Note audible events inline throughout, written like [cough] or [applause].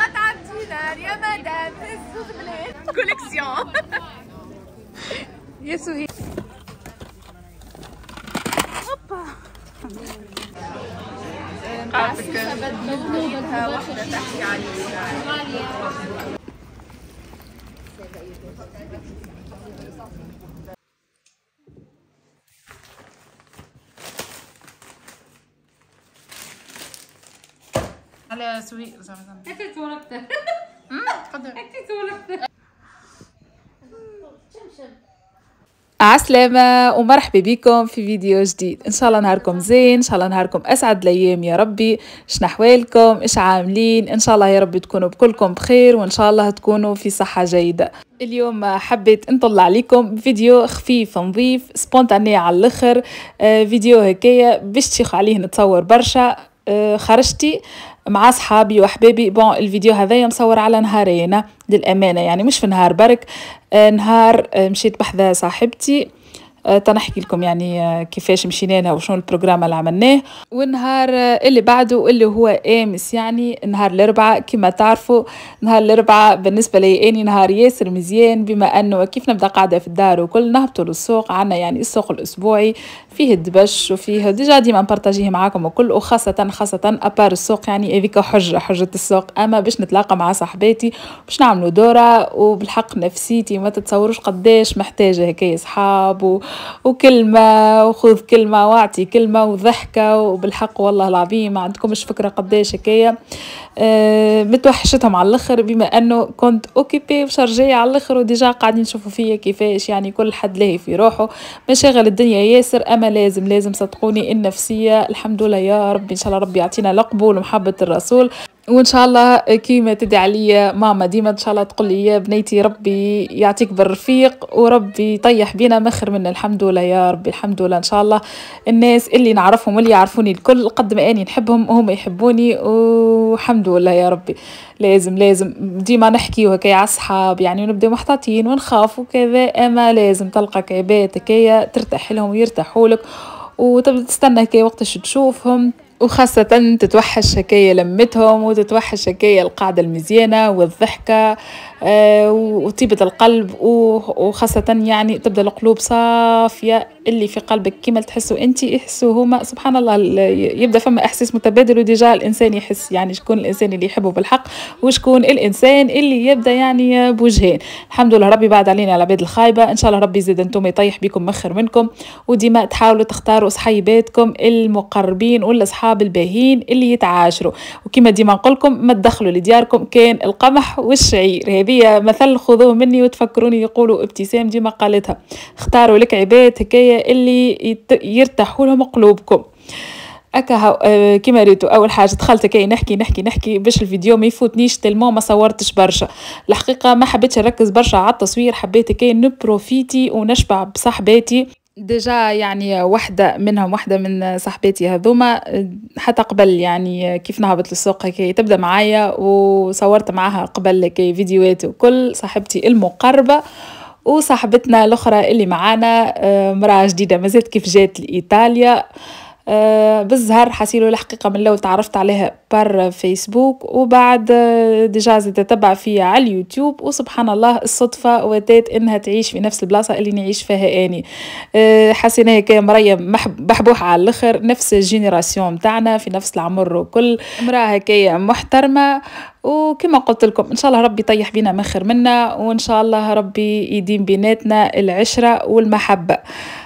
قطعة دينار يا مدام زوج كوليكسيون يا سهيل هوبا قالك تحكي عليها على سوي زعما هكا تورطت تقدر هكا تورطت عسلامة ومرحبا بكم في فيديو جديد إن شاء الله نهاركم زين إن شاء الله نهاركم أسعد الأيام يا ربي شنو أحوالكم إيش عاملين إن شاء الله يا ربي تكونوا بكلكم بخير وإن شاء الله تكونوا في صحة جيدة اليوم حبيت نطلع عليكم فيديو خفيف نظيف سبونتاني على الأخر آه، فيديو هكايا باش تشيخ عليه نتصور برشا آه، خرجتي مع صحابي واحبابي بون الفيديو هذا مصور على نهارين للامانه يعني مش في نهار برك آه، نهار آه، مشيت بحذا صاحبتي أه، تنحكي لكم يعني أه، كيفاش مشينا لها وشنو البروغرام اللي عملناه والنهار اللي بعده اللي هو امس يعني نهار الاربعاء كما تعرفوا نهار الاربعاء بالنسبه لي اني نهار ياسر مزيان بما انه كيف نبدا قاعده في الدار وكل نهبطوا للسوق عندنا يعني السوق الاسبوعي فيه الدبش وفيه ديجا ديما نبارطاجيه معاكم وكل وخاصه خاصه ابار السوق يعني هذيك حجه حجه السوق اما باش نتلاقى مع صاحباتي باش نعملوا دوره وبالحق نفسيتي ما تتصوروش قداش محتاجه هكايا صحاب و... وكلمة وخذ كلمة واعطي كلمة وضحكة وبالحق والله العظيم ما عندكمش فكرة قداش هكايا آه، متوحشتهم على الاخر بما انه كنت اوكيبي وشارجية على الاخر وديجا قاعدين نشوفوا فيا كيفاش يعني كل حد لاهي في روحه مشاغل الدنيا ياسر اما لازم لازم صدقوني النفسية الحمد لله يا ربي ان شاء الله ربي يعطينا القبول ومحبة الرسول وان شاء الله كيما تدعي عليا ماما ديما ان شاء الله تقول لي يا بنيتي ربي يعطيك بالرفيق وربي يطيح بينا مخر منا الحمد لله يا ربي الحمد لله ان شاء الله الناس اللي نعرفهم واللي يعرفوني الكل قد ما اني نحبهم هم يحبوني والحمد لله يا ربي لازم لازم ديما نحكي وهكا على الصحاب يعني نبدا محتاطين ونخاف وكذا اما لازم تلقى عباد هكايا ترتاح لهم ويرتاحوا لك وتبدا تستنى كي وقتاش تشوفهم وخاصة تتوحش هكايا لمتهم وتتوحش هكايا القعدة المزيانة والضحكة آه، وطيبة القلب وخاصة يعني تبدأ القلوب صافية اللي في قلبك كما تحسوا انت يحسوا هما سبحان الله يبدأ فما احساس متبادل وديجا الانسان يحس يعني شكون الانسان اللي يحبه بالحق وشكون الانسان اللي يبدا يعني بوجهين الحمد لله ربي بعد علينا على العباد الخايبه ان شاء الله ربي يزيد انتم يطيح بكم مخر منكم وديما تحاولوا تختاروا صحيباتكم المقربين والاصحاب الباهين اللي يتعاشروا وكما ديما نقول لكم ما تدخلوا لدياركم كان القمح والشعير بيا مثل خذوه مني وتفكروني يقولوا ابتسام ديما قالتها اختاروا لك عباد هكايا اللي يرتاحوا لهم قلوبكم اكا آه، كيما ريتو اول حاجه دخلت كي نحكي نحكي نحكي باش الفيديو ما يفوتنيش تلمو ما صورتش برشا الحقيقه ما حبيتش نركز برشا على التصوير حبيت كي نبروفيتي ونشبع بصحباتي ديجا يعني وحده منهم وحده من صاحباتي هذوما حتى قبل يعني كيف نهبط للسوق هكا تبدا معايا وصورت معاها قبل كي فيديوهات وكل صاحبتي المقربه وصاحبتنا الاخرى اللي معانا آه، مراه جديده مازالت كيف جات لايطاليا آه، بالزهر حسيلو الحقيقه من الاول تعرفت عليها بر فيسبوك وبعد آه، ديجا تتبع فيا على اليوتيوب وسبحان الله الصدفه وتات انها تعيش في نفس البلاصه اللي نعيش فيها اني آه حسينا هيك مريم بحبوح على الاخر نفس الجينيراسيون تاعنا في نفس العمر وكل امراه هكايا محترمه وكما قلت لكم ان شاء الله ربي يطيح بينا من خير منا وان شاء الله ربي يديم بيناتنا العشره والمحبه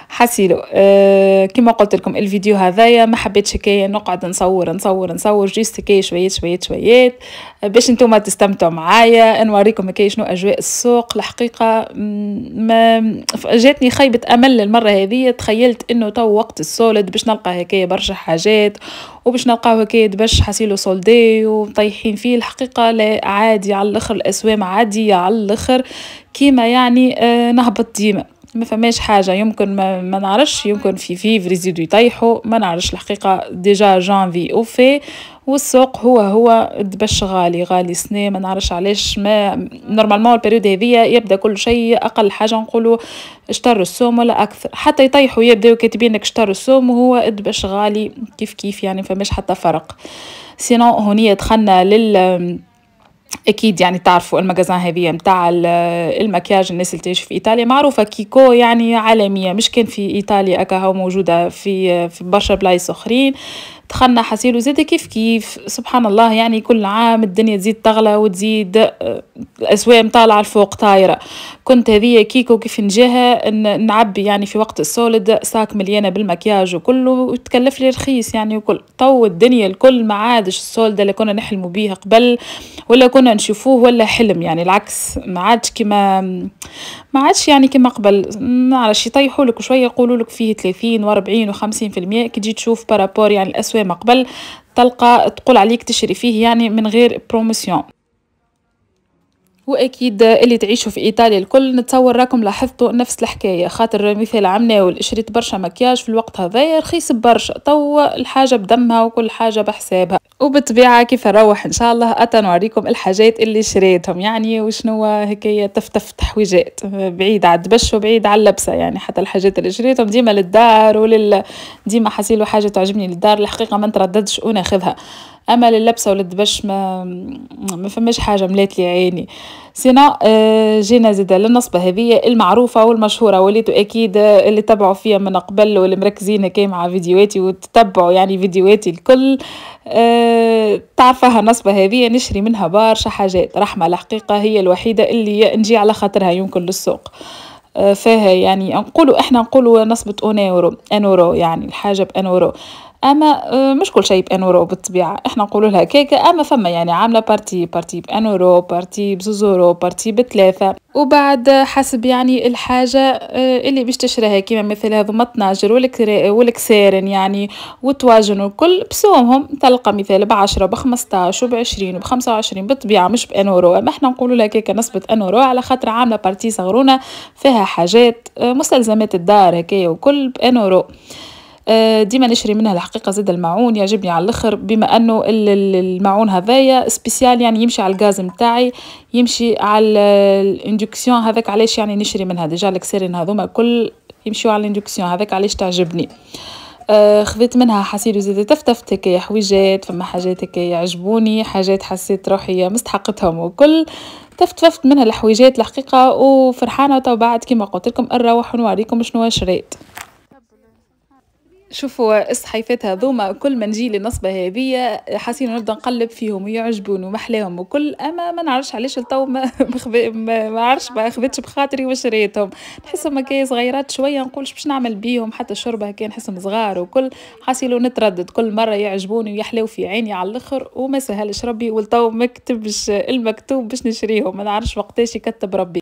حسيلو أه كما قلت لكم الفيديو هذايا ما حبيتش هكايا نقعد نصور نصور نصور جيست هكايا شويه شويه شويات باش نتوما تستمتعوا معايا نوريكم هكايا شنو اجواء السوق الحقيقه ما جاتني خيبه امل المره هذه تخيلت انه تو وقت السولد باش نلقى هكايا برشا حاجات وباش نلقاو هكايا باش حسيلو سولدي ومطيحين فيه الحقيقه لا عادي على الاخر الاسوام عاديه على الاخر كيما يعني آه نهبط ديما ما فماش حاجه يمكن ما, ما نعرفش يمكن في فيف ريزيدو يطيحوا ما نعرفش الحقيقه ديجا جانفي اوفي والسوق هو هو دبش غالي غالي سنة ما نعرفش علاش ما نورمالمون البريود هذيا يبدا كل شيء اقل حاجه نقولوا اشتروا السوم ولا اكثر حتى يطيحوا يبداو كاتبين لك اشتروا السوم وهو دبش غالي كيف كيف يعني فماش حتى فرق سينو هنيه دخلنا لل اكيد يعني تعرفوا المجازان هذه متاع المكياج الناس اللي تعيش في ايطاليا معروفه كيكو يعني عالميه مش كان في ايطاليا اكاهو موجوده في في برشا بلايص اخرين دخلنا حصيله زاد كيف كيف سبحان الله يعني كل عام الدنيا تزيد تغلى وتزيد آه، الاسوام طالعه الفوق طايره كنت هذه كيكو كيف نجاها نعبي يعني في وقت السولد ساك مليانه بالمكياج وكله وتكلف لي رخيص يعني وكل تو الدنيا الكل ما عادش السولد اللي كنا نحلموا بيه قبل ولا كنا نشوفوه ولا حلم يعني العكس ما عادش كما ما عادش يعني كما قبل على شي يطيحوا لك شويه يقولوا لك فيه 30 و40 و50% كي تجي تشوف بارابور يعني الأسوام سوامه قبل تلقى تقول عليك تشري فيه يعني من غير بروموسيون واكيد اللي تعيشوا في ايطاليا الكل نتصور راكم لاحظتوا نفس الحكايه خاطر مثال عمناول شريت برشا مكياج في الوقت هذايا رخيص برشا تو الحاجه بدمها وكل حاجه بحسابها وبالطبيعه كيف نروح ان شاء الله اتنوريكم نوريكم الحاجات اللي شريتهم يعني وشنو هكايا تفتفت حويجات بعيد على الدبش وبعيد على اللبسه يعني حتى الحاجات اللي شريتهم ديما للدار ولل ديما حاسيلو حاجه تعجبني للدار الحقيقه ما نترددش وناخذها اما للبسه وللدبش ما ما فماش حاجه ملات لي عيني سينا آه، جينا زيد للنصبه هذه المعروفه والمشهوره وليتو اكيد آه، اللي تبعوا فيها من قبل واللي مركزين كي مع فيديوهاتي وتتبعوا يعني فيديوهاتي الكل آه، تعرفها النصبه هذه نشري منها برشا حاجات رحمه الحقيقه هي الوحيده اللي نجي على خاطرها يمكن للسوق فيها يعني نقولوا احنا نقولوا نصبة اونيرو انورو يعني الحاجة بانورو اما آه، مش كل شيء بان اورو بالطبيعه احنا نقولوا لها كيكه اما فما يعني عامله بارتي بارتي بان اورو بارتي بزوز اورو بارتي بثلاثه وبعد حسب يعني الحاجه آه، اللي باش تشريها كيما مثل هذوما الطناجر والكسارن يعني والتواجن والكل بسومهم تلقى مثال ب 10 ب 15 وب 20 وب 25 بالطبيعه مش بان اورو اما احنا نقولوا لها كيكه نسبه ان اورو على خاطر عامله بارتي صغرونه فيها حاجات آه، مستلزمات الدار هكايا وكل بان اورو آه، ديما نشري منها الحقيقه زاد المعون يعجبني على الاخر بما انه المعون هذايا سبيسيال يعني يمشي على الغاز نتاعي يمشي على الاندكسيون هذاك علاش يعني نشري منها ديجا الكسيرين هذوما كل يمشيو على الاندكسيون هذاك علاش تعجبني آه، خذيت منها حسيت وزيد تفتفت هكايا حويجات فما حاجات هكايا يعجبوني حاجات حسيت روحي مستحقتهم وكل تفتفت منها الحويجات الحقيقه وفرحانه تو بعد كيما قلت لكم نروح ونوريكم شنو شريت شوفوا الصحيفات هذوما كل ما نجي للنصبه هذه حاسين نبدا نقلب فيهم ويعجبوني ومحلاهم وكل اما ما نعرفش علاش لتو [laughs] ما ما عرفش ما اخذتش بخاطري وشريتهم نحسهم هكايا صغيرات شويه نقولش باش نعمل بيهم حتى الشوربه كان نحسهم صغار وكل حاسين نتردد كل مره يعجبوني ويحلو في عيني على الاخر وما سهلش ربي ولتو ما كتبش المكتوب باش نشريهم ما نعرفش وقتاش يكتب ربي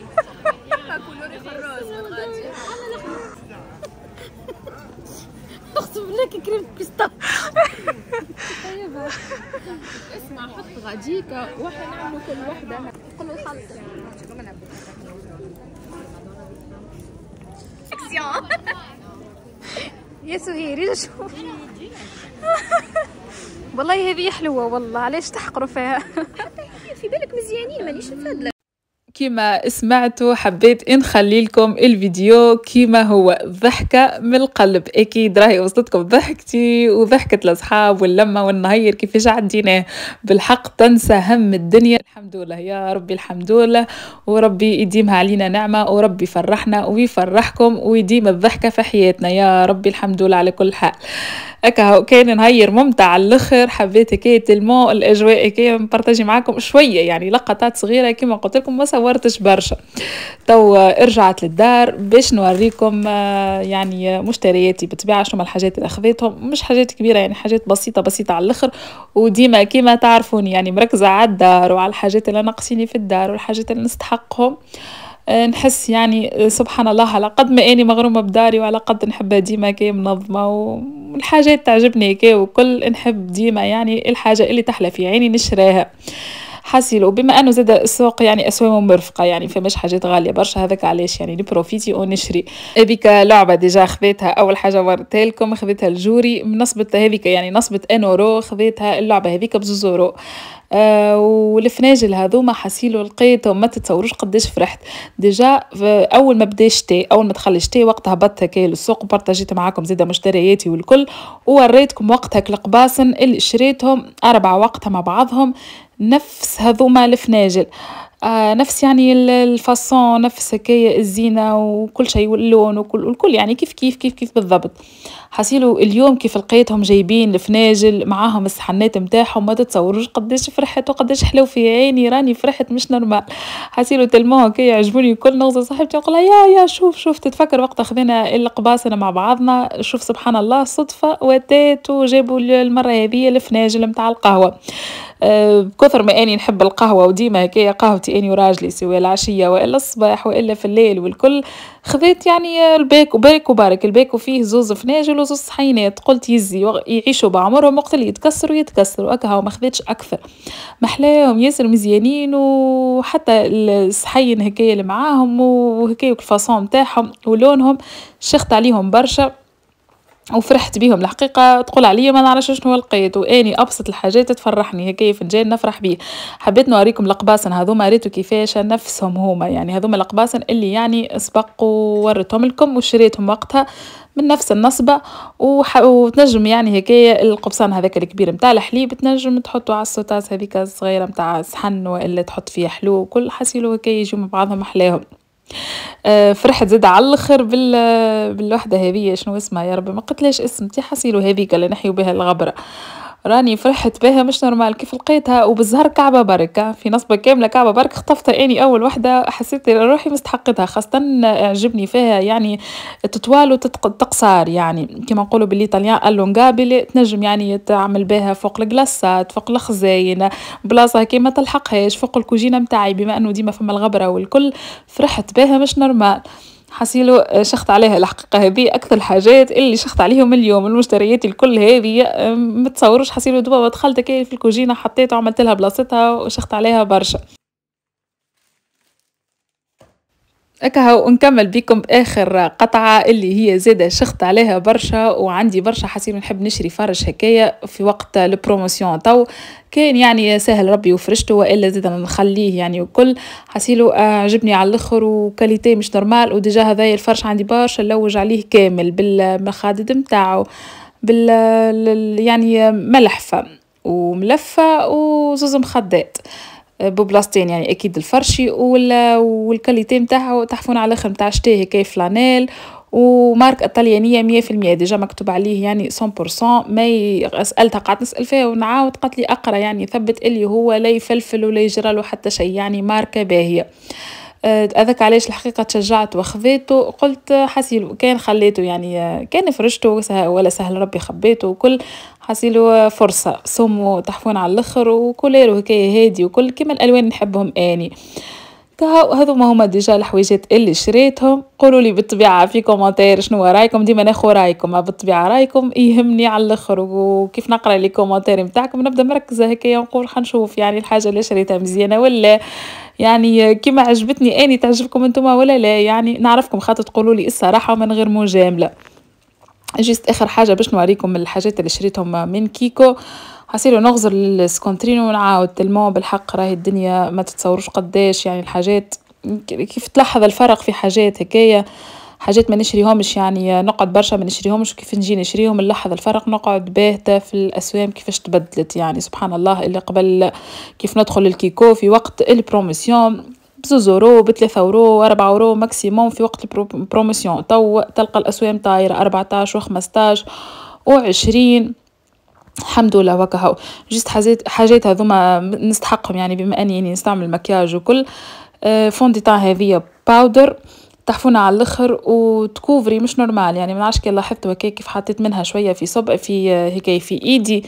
كي كريم بيستا طيبه اسمع حط غاديك واحنا نعملوا كل وحده قول له اكسيون يا سهيري شوف والله هذه حلوه والله علاش تحقروا فيها حتى هي في بالك مزيانين مانيش نفادله كما سمعتوا حبيت نخلي لكم الفيديو كما هو ضحكة من القلب أكيد راهي وصلتكم ضحكتي وضحكة الأصحاب واللمة والنهير كيفاش عديناه بالحق تنسى هم الدنيا الحمد لله يا ربي الحمد لله وربي يديمها علينا نعمة وربي يفرحنا ويفرحكم ويديم الضحكة في حياتنا يا ربي الحمد لله على كل حال هكا كان نهير ممتع الاخر حبيت هكاية المو الاجواء هكايا نبارطاجي معاكم شويه يعني لقطات صغيره كما قلت لكم ما صور صورتش برشا تو رجعت للدار باش نوريكم آه، يعني مشترياتي بطبيعة شنو الحاجات اللي اخذتهم مش حاجات كبيره يعني حاجات بسيطه بسيطه على الاخر وديما كيما تعرفوني يعني مركزه على الدار وعلى الحاجات اللي ناقصيني في الدار والحاجات اللي نستحقهم آه، نحس يعني آه، سبحان الله على قد ما اني مغرومه بداري وعلى قد نحبها ديما كي منظمه والحاجات تعجبني كي وكل نحب ديما يعني الحاجه اللي تحلى في عيني نشراها آه حاسيلو بما انه زاد السوق يعني اسواق مرفقه يعني فماش حاجات غاليه برشا هذاك علاش يعني نبروفيتي ونشري هذيك لعبه ديجا خذيتها اول حاجه ورت لكم خذيتها الجوري نصبة هذيك يعني نصبة ان اورو خذيتها اللعبه هذيك بزوز اورو آه والفناجل هذوما حاسيلو لقيتهم ما تتصوروش قداش فرحت ديجا اول ما بدا الشتاء اول ما دخل الشتاء وقت هبطت كي للسوق بارطاجيت معاكم زاده مشترياتي والكل ووريتكم وقتها القباصن اللي شريتهم اربع وقتها مع بعضهم نفس هذوما الفناجل آه نفس يعني الفاسون نفس هكايا الزينه وكل شيء واللون وكل الكل يعني كيف كيف كيف كيف بالضبط حسيلو اليوم كيف لقيتهم جايبين الفناجل معاهم الصحنات نتاعهم ما تتصوروش قداش فرحت وقداش حلو في عيني راني فرحت مش نورمال حسيلو تلمو هكايا عجبوني كل نغزه صاحبتي نقولها يا يا شوف شوف تتفكر وقت خذينا القباصنه مع بعضنا شوف سبحان الله صدفه وتات جابوا المره هذه الفناجل نتاع القهوه بكثر ما اني نحب القهوه وديما هكايا قهوتي اني وراجلي سوا العشيه والا الصباح والا في الليل والكل خذيت يعني الباك وبارك وبارك الباك وفيه زوز فناجل وزوز صحينات قلت يزي يعيشوا بعمرهم وقت اللي يتكسروا يتكسروا اكها ما خذيتش اكثر محلاهم ياسر مزيانين وحتى الصحين هكايا اللي معاهم وهكايا الفاصون تاعهم ولونهم شخت عليهم برشا وفرحت بيهم الحقيقة تقول عليا ما نعرفش شنو القيد واني ابسط الحاجات تفرحني هكايا فنجان نفرح بيه حبيت نوريكم القباصن هذوما ريتو كيفاش نفسهم هما يعني هذوما القباصن اللي يعني سبق وورتهم لكم وشريتهم وقتها من نفس النصبة وح... وتنجم يعني هكايا القبصان هذاك الكبير متاع الحليب تنجم تحطه على السوتاس هذيك الصغيرة متاع صحن وإلا تحط فيه حلو وكل حسيلو هكايا يجيو مع بعضهم أحلاهم آه، فرحت زاد على الاخر بال بالوحده هذه شنو اسمها يا ربي ما ليش اسم تي حصيلو هذيك اللي نحيو بها الغبره راني فرحت بها مش نورمال كيف لقيتها وبالزهر كعبه بركة في نصبة كامله كعبه برك خطفتها اني اول وحده حسيت روحي مستحقتها خاصه عجبني فيها يعني تطوال وتقصار يعني كما نقولوا بالايطاليان اللونجا بلي تنجم يعني تعمل بها فوق الجلاصات فوق الخزاين بلاصه كي ما تلحقهاش فوق الكوجينه متاعي بما انه ديما فما الغبره والكل فرحت بها مش نورمال حسيلو آه، شخط عليها الحقيقه هذه اكثر الحاجات اللي شخط عليهم اليوم المشتريات الكل هذه آه، متصوروش تصوروش حسيلو ودخلت دخلت في الكوجينه حطيت وعملت لها بلاصتها وشخط عليها برشا اكها ونكمل بكم اخر قطعه اللي هي زاده شخت عليها برشا وعندي برشا حسين نحب نشري فرش هكايا في وقت البروموسيون تو كان يعني سهل ربي وفرشته والا زاده نخليه يعني وكل حسيلو آه، عجبني على الاخر وكاليتي مش نورمال وديجا هذايا الفرش عندي برشا نلوج عليه كامل بالمخادد نتاعو بال يعني ملحفه وملفه وزوز مخدات ببلاصتين يعني اكيد الفرشي والكاليتي نتاعها تحفون على الاخر نتاع شتي هكا فلانيل وماركة طليانية مية في المية ديجا مكتوب عليه يعني 100% ما سألتها قعدت نسأل فيها ونعاود قالت لي أقرأ يعني ثبت اللي هو لا يفلفل ولا يجرى حتى شيء يعني ماركة باهية آه، هذاك علاش الحقيقة تشجعت وخذيته قلت حسي كان خليته يعني كان فرشته ولا سهل ربي خبيته وكل حاسيلو فرصة سمو تحفون على الاخر وكولير وهكايا هادي وكل كيما الالوان نحبهم اني هاو هذو ما هما ديجا الحويجات اللي شريتهم قولوا لي بالطبيعه في كومنتير شنو رايكم ديما ناخو رايكم بالطبيعه رايكم يهمني على الاخر وكيف نقرا لي كومنتير نتاعكم نبدا مركزه هكايا نقول حنشوف يعني الحاجه اللي شريتها مزيانه ولا يعني كيما عجبتني اني تعجبكم انتم ولا لا يعني نعرفكم خاطر تقولوا لي الصراحه من غير مجامله جيست اخر حاجه باش نوريكم الحاجات اللي شريتهم من كيكو حسيلو نغزر السكونترين ونعاود تلمو بالحق راهي الدنيا ما تتصوروش قداش يعني الحاجات كيف تلاحظ الفرق في حاجات هكايا حاجات ما نشريهمش يعني نقعد برشا ما نشريهمش وكيف نجي نشريهم نلاحظ الفرق نقعد باهتة في الأسوام كيفاش تبدلت يعني سبحان الله اللي قبل كيف ندخل الكيكو في وقت البروموسيون بزوز اورو بثلاثة اورو أربعة اورو ماكسيموم في وقت البروموسيون تو تلقى الاسوام طايره اربعتاش وخمستاش وعشرين الحمد لله وكهو جست حاجات حاجات هذوما نستحقهم يعني بما اني يعني نستعمل المكياج وكل فونديتان هذه باودر تحفونه على الاخر وتكوفري مش نورمال يعني ما نعرفش كي لاحظت كيف حطيت منها شويه في صب في آه، هيك في ايدي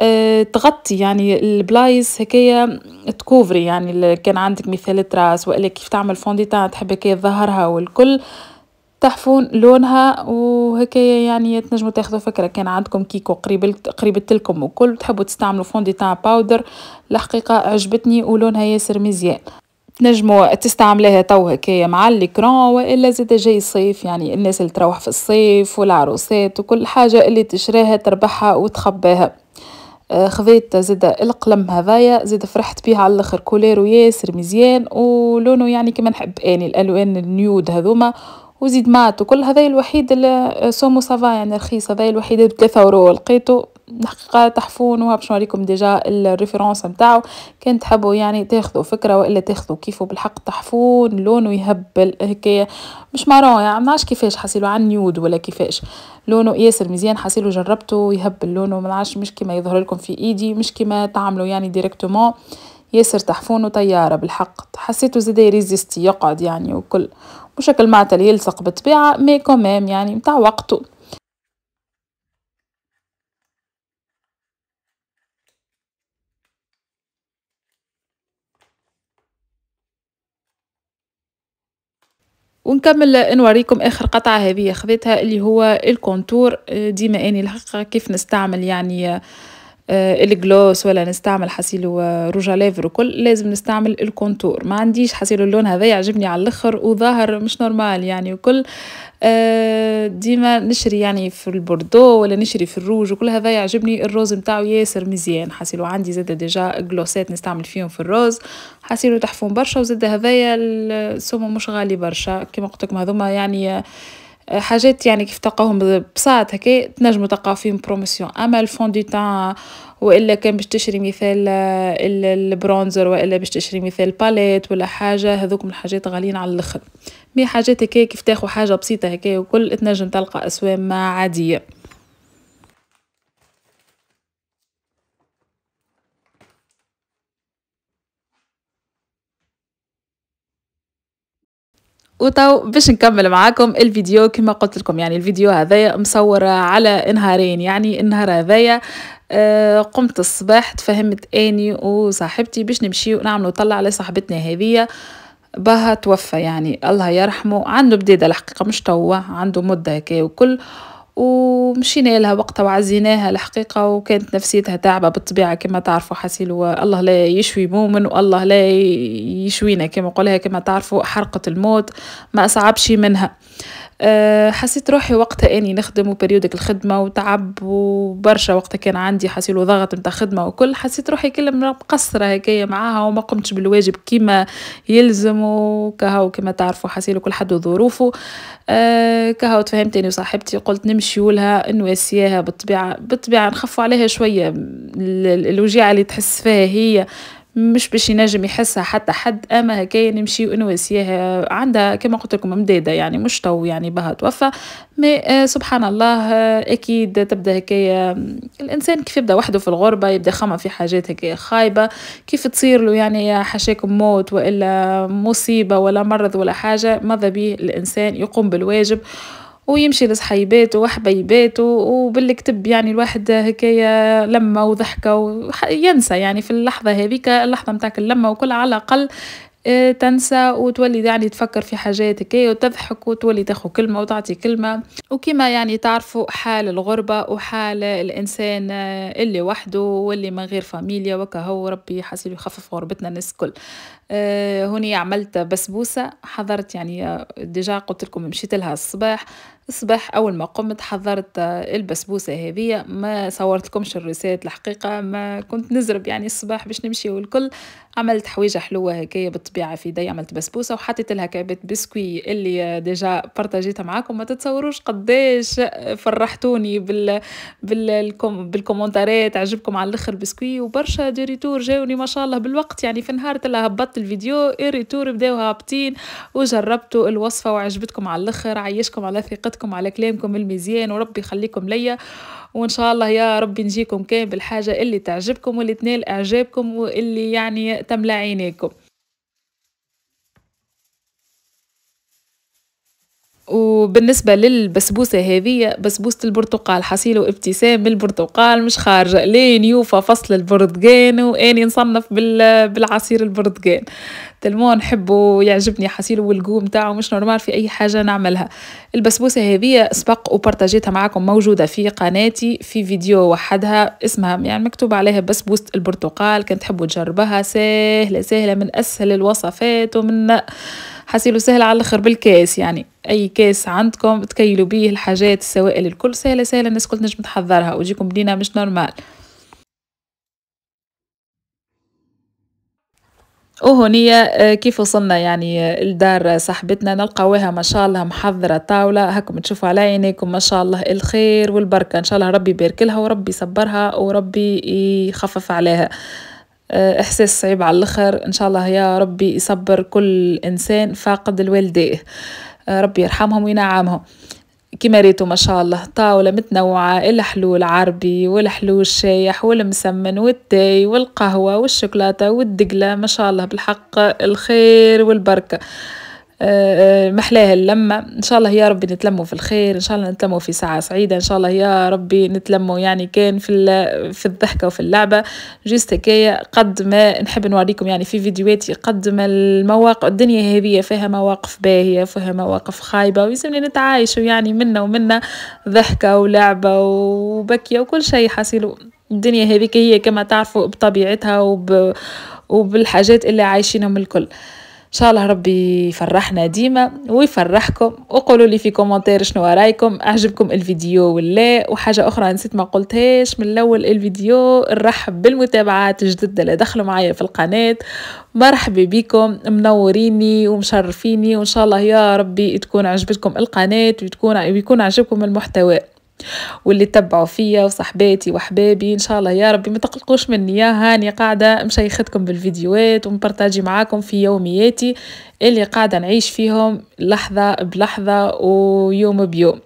آه، تغطي يعني البلايص هكايا تكوفري يعني كان عندك مثال تراس والا كيف تعمل فونديتان تحب هكايا ظهرها والكل تحفون لونها وهكايا يعني تنجموا تاخذوا فكره كان عندكم كيكو قريب قريب لكم وكل تحبوا تستعملوا فونديتان باودر الحقيقه عجبتني ولونها ياسر مزيان تنجموا تستعملها تو هكايا مع الكرون والا زاد جاي الصيف يعني الناس اللي تروح في الصيف والعروسات وكل حاجه اللي تشراها تربحها وتخباها آه، خذيت زيد القلم هذايا زيد فرحت بيه على الاخر كوليرو ياسر مزيان ولونه يعني كما نحب اني الالوان النيود هذوما وزيد مات وكل هذايا الوحيد آه، سومو سافا يعني رخيص هذايا الوحيد بثلاثة اورو لقيته الحقيقه تحفونوها باش نوريكم ديجا الريفرنس نتاعو كان تحبوا يعني تاخذوا فكره والا تاخذوا كيفو بالحق تحفون لونه يهبل هكايا مش مارون يعني ما كيفاش حاسيلو عن نيود ولا كيفاش لونه ياسر مزيان حاسيلو جربته يهبل لونه ما مش كيما يظهر لكم في ايدي مش كيما تعملوا يعني ديريكتومون ياسر تحفون وطياره بالحق حسيته زادا ريزيستي يقعد يعني وكل بشكل معتل يلصق بالطبيعة مي كومام يعني متاع وقته ونكمل نوريكم اخر قطعه هذه خذيتها اللي هو الكونتور آه، ديما اني الحقيقه كيف نستعمل يعني آه، آه، الجلوس ولا نستعمل حسيلو روجا ليفر وكل لازم نستعمل الكونتور ما عنديش حسيلو اللون هذا يعجبني على الاخر وظاهر مش نورمال يعني وكل آه، ديما نشري يعني في البوردو ولا نشري في الروج وكل هذا يعجبني الروز نتاعو ياسر مزيان حسيلو عندي زاده ديجا جلوسات نستعمل فيهم في الروز حسيلو تحفون برشا وزادة هذايا السومه مش غالي برشا كما قلت لكم هذوما يعني حاجات يعني كيف تلقاهم بساط هكا تنجموا تلقاو فيهم بروموسيون اما الفون دي تان والا كان باش تشري مثال البرونزر والا باش تشري مثال باليت ولا حاجه هذوك من الحاجات غاليين على الاخر مي حاجات هكا كيف تاخذ حاجه بسيطه هكا وكل تنجم تلقى اسوام عاديه وتو باش نكمل معاكم الفيديو كما قلت لكم يعني الفيديو هذايا مصور على نهارين يعني النهار هذايا آه، قمت الصباح تفهمت اني وصاحبتي باش نمشيو نعملو طلع صاحبتنا هذيا بها توفى يعني الله يرحمه عنده بديدة الحقيقة مش توا عنده مدة هكا وكل ومشينا لها وقتها وعزيناها الحقيقة وكانت نفسيتها تعبة بالطبيعة كما تعرفوا حسيل الله لا يشوي مؤمن والله لا يشوينا كما قولها كما تعرفوا حرقة الموت ما شي منها أه، حسيت روحي وقتها اني نخدم وبريودك الخدمه وتعب وبرشا وقتها كان عندي حسيلو ضغط نتاع خدمه وكل حسيت روحي كلها مقصره هكايا معاها وما قمتش بالواجب كيما يلزم وكهو كما تعرفوا حسيت كل حد وظروفه أه كهو تفهمت اني وصاحبتي قلت نمشيو لها نواسياها بالطبيعه بالطبيعه نخفوا عليها شويه الوجيعه اللي تحس فيها هي مش باش ينجم يحسها حتى حد اما هكايا يعني نمشي ونواسيها عندها كما قلت لكم مديده يعني مش تو يعني بها توفى مي آه، سبحان الله آه، اكيد تبدا هكايا الانسان كيف يبدا وحده في الغربه يبدا خمم في حاجات هكايا خايبه كيف تصير له يعني حشاكم موت والا مصيبه ولا مرض ولا حاجه ماذا به الانسان يقوم بالواجب ويمشي لصحيباته وحبيباته وبالكتب يعني الواحد هكايا لمة وضحكة وينسى يعني في اللحظة هذيك اللحظة متاعك اللمة وكل على الأقل آه، تنسى وتولي يعني تفكر في حاجات هكايا وتضحك وتولي تاخو كلمة وتعطي كلمة وكما يعني تعرفوا حال الغربة وحال الإنسان آه، اللي وحده واللي من غير فاميليا وكهو ربي حسيب يخفف غربتنا الناس الكل آه، هوني عملت بسبوسة حضرت يعني ديجا قلت لكم مشيت لها الصباح الصباح اول ما قمت حضرت آه، البسبوسه هذه ما صورت لكمش الرسالة الحقيقه ما كنت نزرب يعني الصباح باش نمشي والكل عملت حويجه حلوه هكايا بالطبيعه في يدي عملت بسبوسه وحطيت لها كعبه بسكوي اللي آه، ديجا بارطاجيتها معاكم ما تتصوروش قداش آه، فرحتوني بال بالكم بالكومنتارات عجبكم على الاخر بسكوي وبرشا دي ريتور جاوني ما شاء الله بالوقت يعني في نهار تلا هبطت الفيديو الريتور بداو هابطين وجربتوا الوصفه وعجبتكم على الاخر عيشكم على ثقتكم صحباتكم على كلامكم المزيان وربي يخليكم ليا وان شاء الله يا ربي نجيكم كان بالحاجه اللي تعجبكم واللي تنال اعجابكم واللي يعني تملى عينيكم وبالنسبة للبسبوسة هذه بسبوسة البرتقال حصيله وابتسام البرتقال مش خارجة لين يوفى فصل البرتقال واني نصنف بالعصير البرتقال تلمون نحبه يعجبني حصيله والقوم تاعه مش نورمال في اي حاجة نعملها البسبوسة هذه سبق وبرتاجيتها معاكم موجودة في قناتي في فيديو وحدها اسمها يعني مكتوب عليها بسبوسة البرتقال كنت تحبوا تجربها سهلة سهلة من اسهل الوصفات ومن حسيلو سهل على الاخر بالكاس يعني اي كاس عندكم تكيلوا بيه الحاجات السوائل الكل سهله سهله الناس كل تنجم تحضرها وجيكم بنينه مش نورمال وهنية آه، كيف وصلنا يعني آه، لدار صاحبتنا نلقاوها ما شاء الله محضرة طاولة هاكم تشوفوا على عينيكم ما شاء الله الخير والبركة إن شاء الله ربي يبارك لها وربي يصبرها وربي يخفف عليها آه، إحساس صعيب على الآخر إن شاء الله يا ربي يصبر كل إنسان فاقد الوالديه آه، ربي يرحمهم وينعمهم كما ريتو ما شاء الله طاولة متنوعة الحلو العربي والحلو الشايح والمسمن والتاي والقهوة والشوكولاتة والدقلة ما شاء الله بالحق الخير والبركة محلاها اللمة إن شاء الله يا ربي نتلموا في الخير إن شاء الله نتلموا في ساعة سعيدة إن شاء الله يا ربي نتلموا يعني كان في في الضحكة وفي اللعبة جيست هكايا قد ما نحب نوريكم يعني في فيديوهاتي قد ما المواقف الدنيا هذه فيها مواقف باهية فيها مواقف خايبة ويسمني نتعايش يعني منا ومنا ضحكة ولعبة وبكية وكل شيء حاصل الدنيا هذيك هي كما تعرفوا بطبيعتها وب... وبالحاجات اللي عايشينهم الكل ان شاء الله ربي يفرحنا ديما ويفرحكم وقولوا لي في كومنتير شنو رايكم اعجبكم الفيديو ولا وحاجه اخرى نسيت ما قلتهاش من الاول الفيديو نرحب بالمتابعات الجدد اللي دخلوا معايا في القناه مرحبا بكم منوريني ومشرفيني وان شاء الله يا ربي تكون عجبتكم القناه وتكون ويكون عجبكم المحتوى واللي تبعوا فيا وصحباتي وحبابي ان شاء الله يا ربي ما تقلقوش مني يا هاني قاعده مشيختكم بالفيديوهات ومبارطاجي معاكم في يومياتي اللي قاعده نعيش فيهم لحظه بلحظه ويوم بيوم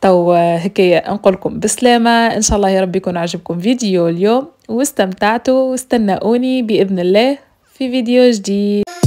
تو هكايا نقولكم بسلامه ان شاء الله يا ربي يكون عجبكم فيديو اليوم واستمتعتوا واستناوني باذن الله في فيديو جديد